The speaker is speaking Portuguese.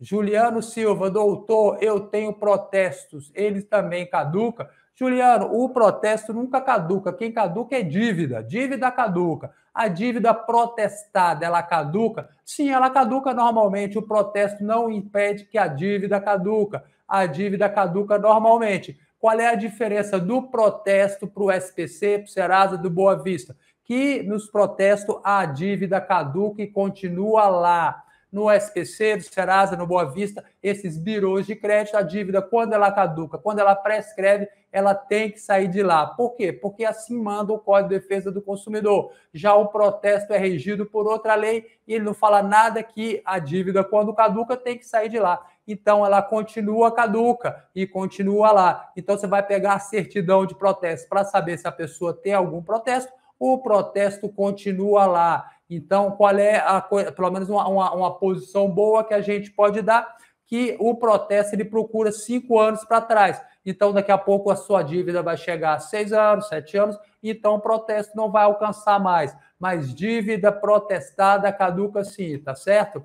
Juliano Silva, doutor, eu tenho protestos, eles também caduca. Juliano, o protesto nunca caduca. Quem caduca é dívida. Dívida caduca. A dívida protestada, ela caduca? Sim, ela caduca normalmente. O protesto não impede que a dívida caduca. A dívida caduca normalmente. Qual é a diferença do protesto para o SPC, para o Serasa do Boa Vista? Que nos protestos a dívida caduca e continua lá no SPC, no Serasa, no Boa Vista, esses birôs de crédito, a dívida, quando ela caduca, quando ela prescreve, ela tem que sair de lá. Por quê? Porque assim manda o Código de Defesa do Consumidor. Já o protesto é regido por outra lei e ele não fala nada que a dívida, quando caduca, tem que sair de lá. Então ela continua caduca e continua lá. Então você vai pegar a certidão de protesto para saber se a pessoa tem algum protesto. O protesto continua lá então, qual é a pelo menos uma, uma, uma posição boa que a gente pode dar? Que o protesto ele procura cinco anos para trás. Então, daqui a pouco a sua dívida vai chegar a seis anos, sete anos, então o protesto não vai alcançar mais. Mas dívida protestada caduca sim, tá certo?